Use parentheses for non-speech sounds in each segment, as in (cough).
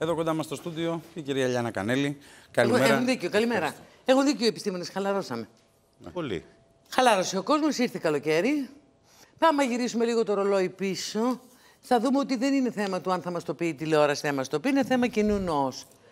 Εδώ κοντά μας στο στούντιο η κυρία Λιάννα Κανέλη. Καλημέρα. Έχουν δίκιο, καλημέρα. Έχουν δίκιο οι επιστήμονες, χαλαρώσαμε. Ναι. Πολύ. Χαλάρωσε ο κόσμος, ήρθε καλοκαίρι. Πάμε γυρίσουμε λίγο το ρολόι πίσω. Θα δούμε ότι δεν είναι θέμα του αν θα μας το πει η τηλεόραση, θα μας το πει, είναι θέμα κοινού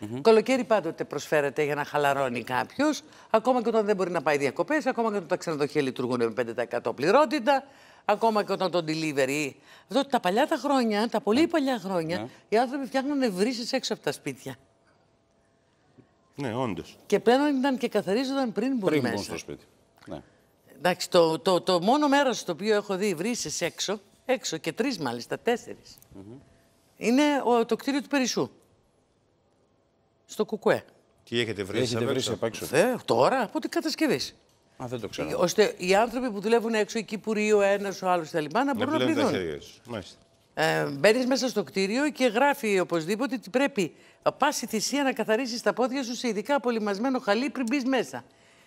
Mm-hmm. Καλοκαίρι πάντοτε προσφέρεται για να χαλαρώνει κάποιος, ακόμα και όταν δεν μπορεί να πάει διακοπές, ακόμα και όταν τα ξενοδοχεία λειτουργούν με 5% πληρότητα, ακόμα και όταν το delivery. Εδώ τα παλιά τα χρόνια, τα πολύ ναι. παλιά χρόνια, ναι. οι άνθρωποι φτιάχνανε βρύσει έξω από τα σπίτια. Ναι, όντως. Και ήταν και καθαρίζονταν πριν μπουν πριν μέσα. Πριν στο σπίτι. Ναι. Εντάξει, το, το, το μόνο μέρος στο οποίο έχω δει βρύσει έξω, έξω και τρεις μάλιστα, τέσσερις, είναι το κτίριο του Περισσού στο Κουκουέ. Τι έχετε βρει, έχετε βρει έξω. Δε, τώρα, από την κατασκευή. Α, δεν το ξέρω. Ε, ώστε οι άνθρωποι που δουλεύουν έξω, εκεί που ο ένας, ο άλλος κτλ. να μπορούν να πληρώνουν. Μάλιστα. Ε, Μπαίνεις μέσα στο κτίριο και γράφει οπωσδήποτε ότι πρέπει πάση θυσία να καθαρίσεις τα πόδια σου σε ειδικά απολυμασμένο χαλί πριν μπεις μέσα.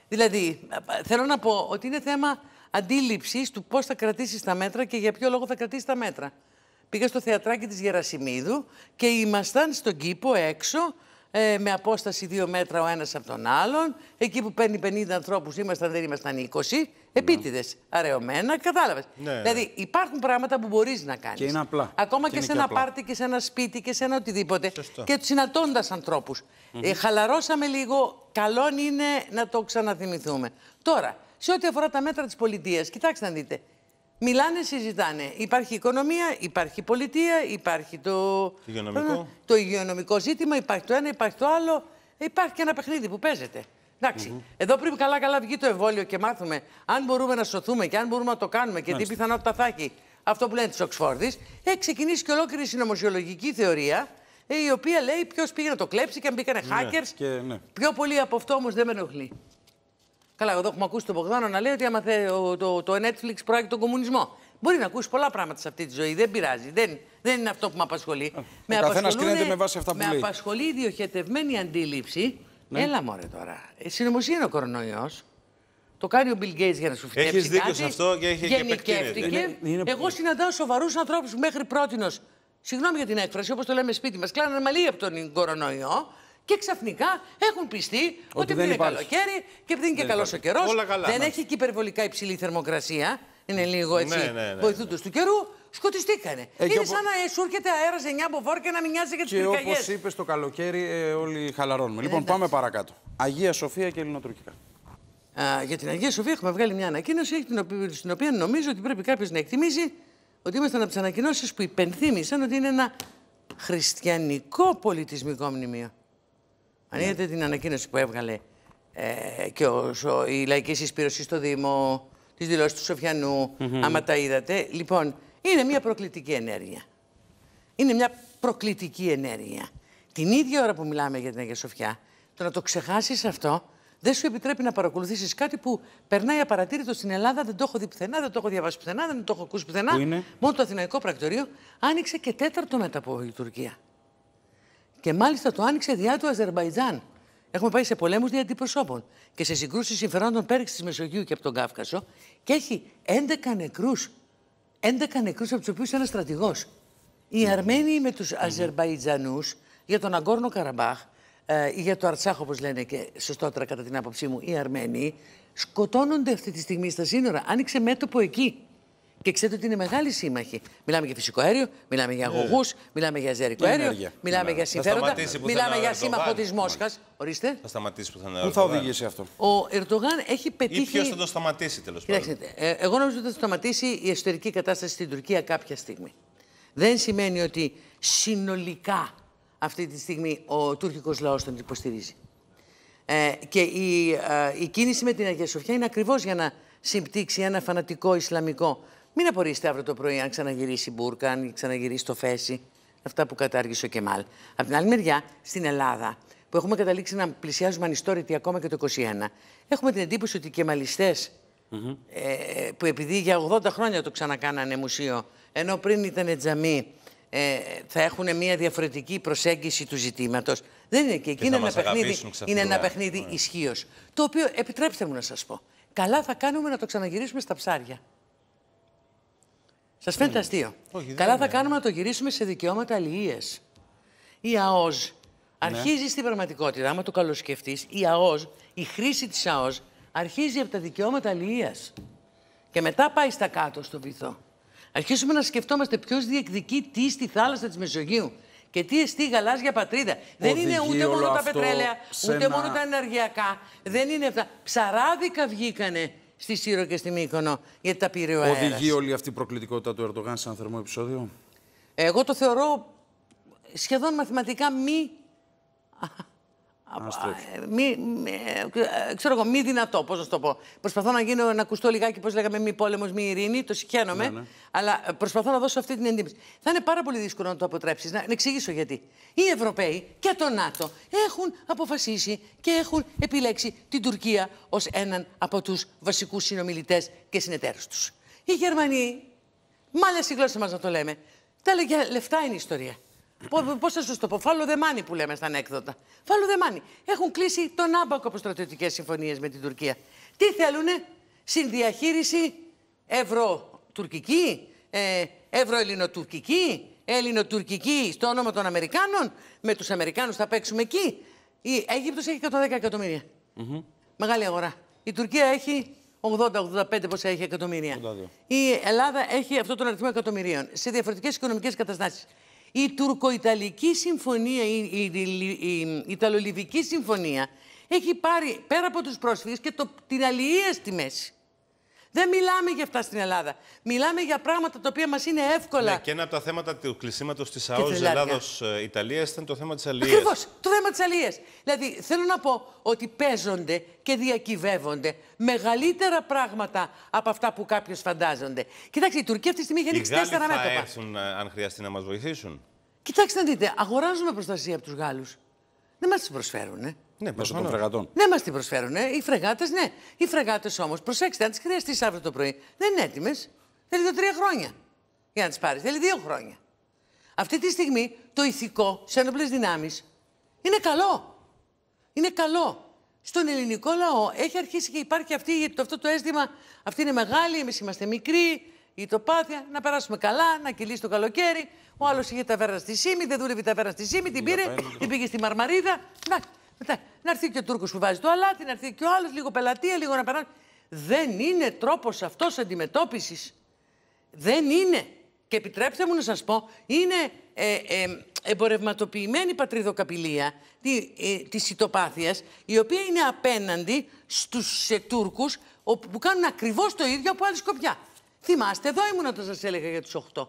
Δηλαδή, θέλω να πω ότι είναι θέμα αντίληψης του πώς θα κρατήσεις τα μέτρα και για ποιο λόγο θα κρατήσεις τα μέτρα. Πήγα στο θεατράκι της Γερασιμίδου και ήμασταν στον κήπο έξω ε, με απόσταση δύο μέτρα ο ένας από τον άλλον. Εκεί που παίρνει 50 ανθρώπους, ήμασταν, δεν ήμασταν 20. Επίτηδε, ναι. αραιωμένα, κατάλαβες. Ναι, ναι. Δηλαδή υπάρχουν πράγματα που μπορείς να κάνεις. Και είναι απλά. Ακόμα και, σε ένα πάρτι και σε ένα σπίτι και σε ένα οτιδήποτε. Και τους ανθρώπου. Mm ε, χαλαρώσαμε λίγο. Καλό είναι να το ξαναθυμηθούμε. Τώρα, σε ό,τι αφορά τα μέτρα της πολιτείας, κοιτάξτε να δείτε. Μιλάνε, συζητάνε. Υπάρχει οικονομία, υπάρχει πολιτεία, υπάρχει το. υγειονομικό. ζήτημα, υπάρχει το ένα, υπάρχει το άλλο. Υπάρχει και ένα παιχνίδι που παίζεται. Εντάξει. Εδώ πριν καλά-καλά βγει το εμβόλιο και μάθουμε αν μπορούμε να σωθούμε και αν μπορούμε να το κάνουμε και Μάλιστα. τι πιθανότητα θα έχει αυτό που λένε της Οξφόρδης, έχει ξεκινήσει και ολόκληρη συνωμοσιολογική θεωρία ε, η οποία λέει ποιος πήγε να το κλέψει και αν μπήκανε ναι, hackers. και, ναι. Πιο πολύ από αυτό όμως δεν με ενοχλεί. Καλά, εδώ έχουμε ακούσει τον Μπογδάνο να λέει ότι άμα το, το, το Netflix προάγει τον κομμουνισμό. Μπορεί να ακούσει πολλά πράγματα σε αυτή τη ζωή, δεν πειράζει. Δεν, δεν είναι αυτό που με απασχολεί. Ο με καθένας κρίνεται με βάση αυτά που με λέει. Με απασχολεί η διοχετευμένη αντίληψη. Ναι. Έλα μωρέ τώρα. Ε, συνωμοσία είναι ο κορονοϊός. Το κάνει ο Bill Gates για να σου φτιάξει. Έχεις δίκιο σε αυτό και έχει γενικεύτηκε. Εγώ συναντάω σοβαρούς ανθρώπους μέχρι πρώτη. Συγγνώμη για την έκφραση, όπως το λέμε σπίτι μας. Κλάνανε μαλλί από τον κορονοϊό και ξαφνικά έχουν πιστεί ότι, δεν είναι υπάρχει. καλοκαίρι και επειδή είναι και καλό ο καιρός, δεν έχει και υπερβολικά υψηλή θερμοκρασία. Είναι λίγο ναι, έτσι ναι, ναι, ναι. του καιρού. Σκοτιστήκανε. Ε, είναι σαν να σου έρχεται αέρα σε μια βόρεια και να μην νοιάζει για τις πυρκαγιέ. Όπω είπες, το καλοκαίρι ε, όλοι χαλαρώνουμε. Ε, λοιπόν, πάμε παρακάτω. Αγία Σοφία και ελληνοτουρκικά. Α, για την Αγία Σοφία έχουμε βγάλει μια ανακοίνωση στην οποία νομίζω ότι πρέπει κάποιος να εκτιμήσει ότι ήμασταν από τις ανακοινώσεις που υπενθύμησαν ότι είναι ένα χριστιανικό πολιτισμικό μνημείο. Αν είδατε την ανακοίνωση που έβγαλε ε, και ο, η λαϊκή συσπήρωση στο Δήμο, τις δηλώσεις του Σοφιανού, mm άμα τα είδατε. Λοιπόν, είναι μια προκλητική ενέργεια. Είναι μια προκλητική ενέργεια. Την ίδια ώρα που μιλάμε για την Αγία Σοφιά, το να το ξεχάσεις αυτό δεν σου επιτρέπει να παρακολουθήσεις κάτι που περνάει απαρατήρητο στην Ελλάδα, δεν το έχω δει πουθενά, δεν το έχω διαβάσει πουθενά, δεν το έχω ακούσει πουθενά. Μόνο το Αθηναϊκό Πρακτορείο άνοιξε και τέταρτο μετά από η Τουρκία και μάλιστα το άνοιξε διά του Αζερβαϊτζάν. Έχουμε πάει σε πολέμους δια αντιπροσώπων και σε συγκρούσεις συμφερόντων πέραξη της Μεσογείου και από τον Κάφκασο και έχει 11 νεκρού. 11 νεκρούς από τους οποίους ένας στρατηγός. Οι ναι. Αρμένοι με τους ναι. Αζερβαϊτζανούς για τον Αγκόρνο Καραμπάχ ε, για το Αρτσάχ, όπως λένε και σωστότερα κατά την άποψή μου, οι Αρμένοι σκοτώνονται αυτή τη στιγμή στα σύνορα. Άνοιξε μέτωπο εκεί. Και ξέρετε ότι είναι μεγάλη σύμμαχοι. Μιλάμε για φυσικό αέριο, μιλάμε για ναι. αγωγούς, μιλάμε για ζερικό αέριο, ναι. μιλάμε, για συμφέροντα, μιλάμε για σύμμαχο της ναι. Μόσχας. Ορίστε. Θα σταματήσει που θα είναι Πού θα οδηγήσει αυτό. Ο Ερντογάν έχει πετύχει. Ή ποιος θα το σταματήσει τέλος πάντων. Ε, εγώ νομίζω ότι θα σταματήσει η εσωτερική κατάσταση στην Τουρκία κάποια στιγμή. Δεν σημαίνει ότι συνολικά αυτή τη στιγμή ο τουρκικός λαός τον υποστηρίζει. Ε, και η, ε, η κίνηση με την Αγία Σοφιά είναι ακριβώς για να συμπτύξει ένα φανατικό Ισλαμικό μην απορρίσετε αύριο το πρωί αν ξαναγυρίσει η Μπούρκα, αν ξαναγυρίσει το Φέση. Αυτά που κατάργησε ο Κεμάλ. Από την άλλη μεριά, στην Ελλάδα, που έχουμε καταλήξει να πλησιάζουμε ανιστόρητη ακόμα και το 21, έχουμε την εντύπωση ότι οι κεμαλιστές, ε, που επειδή για 80 χρόνια το ξανακάνανε μουσείο, ενώ πριν ήταν τζαμί, ε, θα έχουν μια διαφορετική προσέγγιση του ζητήματος. Δεν είναι και εκεί, ένα παιχνίδι. Είναι ένα παιχνίδι ναι. ισχύως. Το οποίο επιτρέψτε μου να σας πω. Καλά θα κάνουμε να το ξαναγυρίσουμε στα ψάρια. Σας φαίνεται ναι. αστείο. Καλά θα κάνουμε να το γυρίσουμε σε δικαιώματα αλληλίε. Η ΑΟΖ ναι. αρχίζει στην πραγματικότητα, άμα το καλοσκεφτείς, η ΑΟΣ, η χρήση της ΑΟΣ, αρχίζει από τα δικαιώματα αλληλείας. Και μετά πάει στα κάτω, στο βυθό. Αρχίσουμε να σκεφτόμαστε ποιος διεκδικεί τι στη θάλασσα της Μεσογείου και τι εστί γαλάζια πατρίδα. Δεν είναι ούτε μόνο τα πετρέλαια, ούτε μόνο τα ενεργειακά. Δεν είναι αυτά. Ψαράδικα βγήκανε στη Σύρο και στη Μύκονο, γιατί τα πήρε ο αέρας. Οδηγεί όλη αυτή η προκλητικότητα του Ερντογάν σε ένα θερμό επεισόδιο. Εγώ το θεωρώ σχεδόν μαθηματικά μη μη, ε, ε, ξέρω εγώ, μη δυνατό, πώς να το πω. Προσπαθώ να, γίνω, να ακουστώ λιγάκι, πώς λέγαμε, μη πόλεμος, μη ειρήνη, το συγχαίρομαι. Ναι, ναι. Αλλά ε, προσπαθώ να δώσω αυτή την εντύπωση. Θα είναι πάρα πολύ δύσκολο να το αποτρέψεις. Να, να εξηγήσω γιατί. Οι Ευρωπαίοι και το ΝΑΤΟ έχουν αποφασίσει και έχουν επιλέξει την Τουρκία ως έναν από τους βασικούς συνομιλητές και συνεταίρους τους. Οι Γερμανοί, μάλιστα η γλώσσα μας να το λέμε, τα λεφτά είναι η ιστορία. Πώς θα σα το πω, φάλο δεμάνι που λέμε στα ανέκδοτα. Φάλο δεμάνι. Έχουν κλείσει τον άμπακο από στρατιωτικές συμφωνίες με την Τουρκία. Τι θέλουνε, συνδιαχείριση ευρω-τουρκική, ε, ευρω-ελληνοτουρκική, στο όνομα των Αμερικάνων. Με τους Αμερικάνους θα παίξουμε εκεί. Η Αίγυπτος έχει 110 εκατομμύρια. Mm -hmm. Μεγάλη αγορά. Η Τουρκία έχει 80-85 πόσα έχει εκατομμύρια. 82. Η Ελλάδα έχει αυτό τον αριθμό εκατομμυρίων σε διαφορετικές οικονομικές καταστάσεις η τουρκο-ιταλική συμφωνία, η, η, συμφωνία έχει πάρει πέρα από τους πρόσφυγες και το, την αλληλεία στη μέση. Δεν μιλάμε για αυτά στην Ελλάδα. Μιλάμε για πράγματα τα οποία μας είναι εύκολα. Ναι, και ένα από τα θέματα του κλεισίματος της ΑΟΣ Ελλάδο-Ιταλία ε, ήταν το θέμα της αλληλεία. Ακριβώς. Το θέμα της αλληλεία. Δηλαδή θέλω να πω ότι παίζονται και διακυβεύονται μεγαλύτερα πράγματα από αυτά που κάποιος φαντάζονται. Κοιτάξτε, η Τουρκία αυτή τη στιγμή έχει ανοίξει τέσσερα μέτωπα. Θα έρθουν ε, αν χρειαστεί να μας βοηθήσουν. Κοιτάξτε να δείτε, αγοράζουμε προστασία από τους Γάλλους. Δεν μας τις προσφέρουν. Ε. Ναι, μέσω των φρεγατών. Ναι, μας την προσφέρουν. Ε. Οι φρεγάτες, ναι. Οι φρεγάτες όμως, προσέξτε, αν τις χρειαστείς αύριο το πρωί, δεν είναι έτοιμες. Θέλει δύο-τρία χρόνια για να τις πάρεις. Θέλει δύο χρόνια. Αυτή τη στιγμή το ηθικό σε ένοπλες δυνάμεις είναι καλό. Είναι καλό. Στον ελληνικό λαό έχει αρχίσει και υπάρχει αυτή, αυτό το αίσθημα. Αυτή είναι μεγάλη, εμείς είμαστε μικροί. Η τοπάθεια, να περάσουμε καλά, να κυλήσει το καλοκαίρι. Ο άλλος είχε ταβέρνα στη Σίμη, δεν δούλευε τα ταβέρνα στη Σίμη, την πήρε, την πήγε στη Μαρμαρίδα. Να, μετά, να έρθει και ο Τούρκος που βάζει το αλάτι, να έρθει και ο άλλος, λίγο πελατεία, λίγο να περάσει. Δεν είναι τρόπος αυτός αντιμετώπισης. Δεν είναι. Και επιτρέψτε μου να σας πω, είναι ε, ε, εμπορευματοποιημένη πατριδοκαπηλεία τη, ε, της η οποία είναι απέναντι στους ε, Τούρκους που κάνουν ακριβώς το ίδιο από άλλη σκοπιά. Θυμάστε, εδώ ήμουν όταν σας έλεγα για τους 8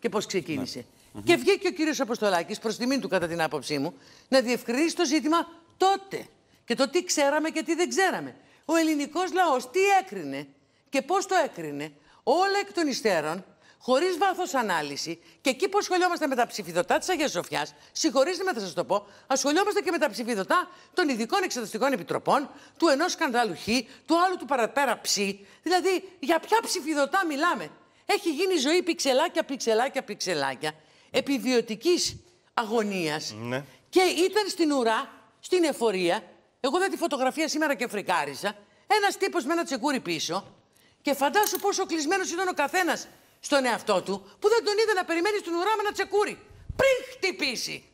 και πώ ξεκίνησε. Ναι. Και βγήκε ο κύριος Αποστολάκης προς τιμήν του κατά την άποψή μου, να διευκρινίσει το ζήτημα τότε και το τι ξέραμε και τι δεν ξέραμε. Ο ελληνικός λαός τι έκρινε και πώς το έκρινε όλα εκ των υστέρων, χωρίς βάθος ανάλυση, και εκεί που ασχολιόμαστε με τα ψηφιδωτά της Αγίας Σοφιάς, συγχωρήστε με, θα σας το πω, ασχολιόμαστε και με τα ψηφιδωτά των ειδικών εξεταστικών επιτροπών, του ενός σκανδάλου Χ, του άλλου του παραπέρα Ψ. Δηλαδή, για ποια ψηφιδωτά μιλάμε. Έχει γίνει ζωή πιξελάκια, πιξελάκια, πιξελάκια, επιβιωτική αγωνίας. Ναι. Και ήταν στην ουρά στην εφορία, εγώ δεν τη φωτογραφία σήμερα και φρικάρισα, ένας τύπος με ένα τσεκούρι πίσω και φαντάσου πόσο κλεισμένος ήταν ο καθένας στον εαυτό του που δεν τον είδε να περιμένει στον ουρά με ένα τσεκούρι. Πριν χτυπήσει.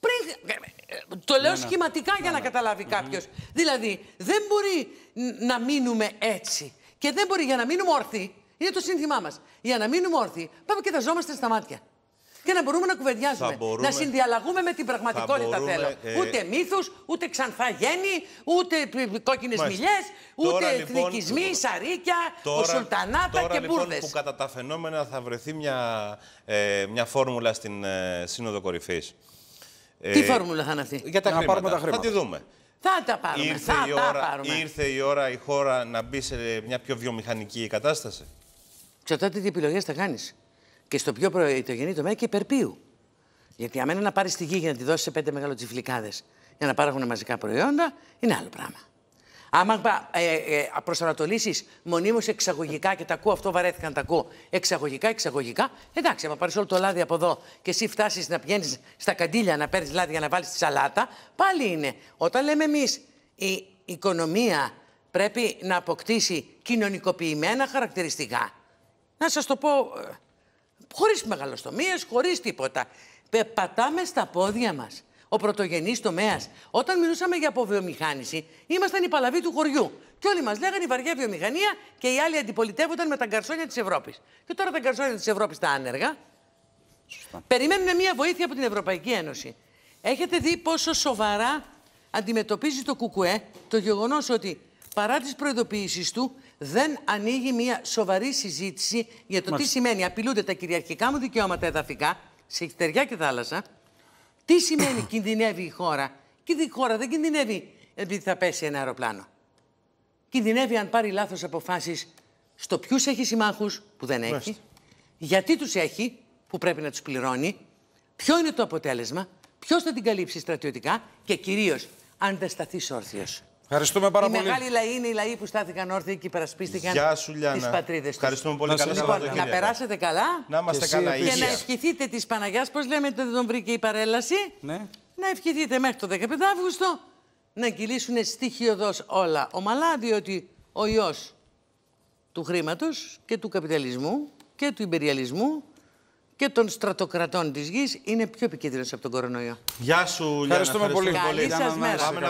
Πριν. Ε, το λέω ναι, ναι. σχηματικά για ναι, να καταλάβει κάποιος. Δηλαδή, δεν μπορεί να μείνουμε έτσι. Και δεν μπορεί για να μείνουμε όρθιοι, είναι το σύνθημά μας. Για να μείνουμε όρθιοι, πάμε και ταζόμαστε στα μάτια και να μπορούμε να κουβεντιάζουμε. Να συνδιαλλαγούμε με την πραγματικότητα μπορούμε... θέλω. Ε, ούτε μύθους, ούτε ξανθαγέννη, ούτε κόκκινε μιλιέ, ούτε λοιπόν, εθνικισμοί, λοιπόν... σαρίκια, τώρα... σουλτανάτα τώρα, και μπούρδε. Λοιπόν, που κατά τα φαινόμενα θα βρεθεί μια, ε, μια φόρμουλα στην ε, Σύνοδο Κορυφής. Τι φόρμουλα θα είναι αυτή, Για τα να πάρουμε τα χρήματα. Θα τη δούμε. Θα τα πάρουμε. Ήρθε, θα η, ώρα, πάρουμε. ήρθε η ώρα η χώρα να μπει σε μια πιο βιομηχανική κατάσταση. Ξέρετε τις επιλογές θα κάνεις και στο πιο πρωτογενή τομέα και υπερπίου. Γιατί αν να πάρεις τη γη για να τη δώσεις σε πέντε μεγαλοτσιφλικάδες για να παράγουν μαζικά προϊόντα είναι άλλο πράγμα. Άμα ε, ε, προσανατολίσεις μονίμως εξαγωγικά, και τα ακούω αυτό, βαρέθηκα να τα ακούω. Εξαγωγικά, εξαγωγικά. Εντάξει, άμα πάρεις όλο το λάδι από εδώ και εσύ φτάσεις να πηγαίνεις στα καντήλια να παίρνεις λάδι για να βάλεις τη σαλάτα, πάλι είναι. Όταν λέμε εμείς η οικονομία πρέπει να αποκτήσει κοινωνικοποιημένα χαρακτηριστικά. Να σας το πω ε, χωρίς μεγαλοστομίες, χωρίς τίποτα. Πατάμε στα πόδια μας. Ο πρωτογενής τομέας. Όταν μιλούσαμε για αποβιομηχάνηση, ήμασταν οι παλαβοί του χωριού. Και όλοι μας λέγανε η βαριά βιομηχανία και οι άλλοι αντιπολιτεύονταν με τα γκαρσόνια της Ευρώπης. Και τώρα τα γκαρσόνια της Ευρώπης τα άνεργα. Σωστά. μια βοήθεια από την Ευρωπαϊκή Ένωση. Έχετε δει πόσο σοβαρά αντιμετωπίζει το ΚΚΕ το γεγονός ότι παρά τις προειδοποιήσεις του δεν ανοίγει μια σοβαρή συζήτηση για το τι σημαίνει απειλούνται τα κυριαρχικά μου δικαιώματα εδαφικά σε χτεριά και θάλασσα. Τι σημαίνει (coughs) κινδυνεύει η χώρα. Και η χώρα δεν κινδυνεύει επειδή θα πέσει ένα αεροπλάνο. Κινδυνεύει αν πάρει λάθος αποφάσεις στο ποιους έχει συμμάχους που δεν έχει, γιατί τους έχει που πρέπει να τους πληρώνει, ποιο είναι το αποτέλεσμα, ποιος θα την καλύψει στρατιωτικά και κυρίως αν δεν σταθείς όρθιος. Ευχαριστούμε πάρα οι πολύ. Οι μεγάλοι λαοί είναι οι λαοί που στάθηκαν όρθιοι και υπερασπίστηκαν τις πατρίδες τους. Ευχαριστούμε πολύ. Καλά να λοιπόν, περάσετε καλά. Να και καλά. Και να ευχηθείτε της Παναγιάς. Πώς λέμε, δεν τον βρήκε η παρέλαση. Ναι. Να ευχηθείτε μέχρι το 15 Αύγουστο να κυλήσουν στοιχειοδός όλα ομαλά, διότι ο ιός του χρήματος και του καπιταλισμού και του υπεριαλισμού και των στρατοκρατών της γης είναι πιο επικίνδυνος από τον κορονοϊό. Γεια σου, Λιάννα. Ευχαριστούμε πολύ. Καλή